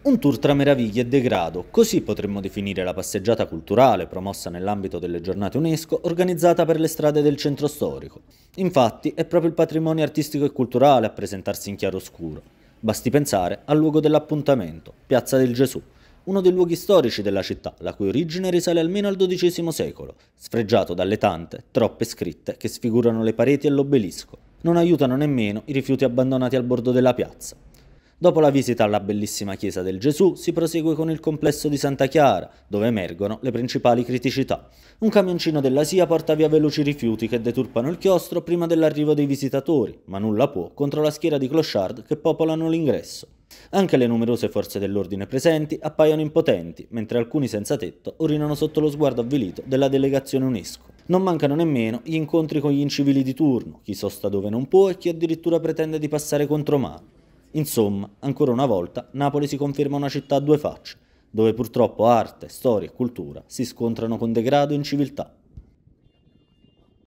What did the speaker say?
Un tour tra meraviglie e degrado, così potremmo definire la passeggiata culturale promossa nell'ambito delle giornate UNESCO organizzata per le strade del centro storico. Infatti è proprio il patrimonio artistico e culturale a presentarsi in chiaroscuro. Basti pensare al luogo dell'appuntamento, Piazza del Gesù, uno dei luoghi storici della città, la cui origine risale almeno al XII secolo, sfregiato dalle tante, troppe scritte che sfigurano le pareti e l'obelisco. Non aiutano nemmeno i rifiuti abbandonati al bordo della piazza. Dopo la visita alla bellissima chiesa del Gesù si prosegue con il complesso di Santa Chiara, dove emergono le principali criticità. Un camioncino della SIA porta via veloci rifiuti che deturpano il chiostro prima dell'arrivo dei visitatori, ma nulla può contro la schiera di clochard che popolano l'ingresso. Anche le numerose forze dell'ordine presenti appaiono impotenti, mentre alcuni senza tetto urinano sotto lo sguardo avvilito della delegazione UNESCO. Non mancano nemmeno gli incontri con gli incivili di turno, chi sosta dove non può e chi addirittura pretende di passare contro mano. Insomma, ancora una volta, Napoli si conferma una città a due facce, dove purtroppo arte, storia e cultura si scontrano con degrado e inciviltà.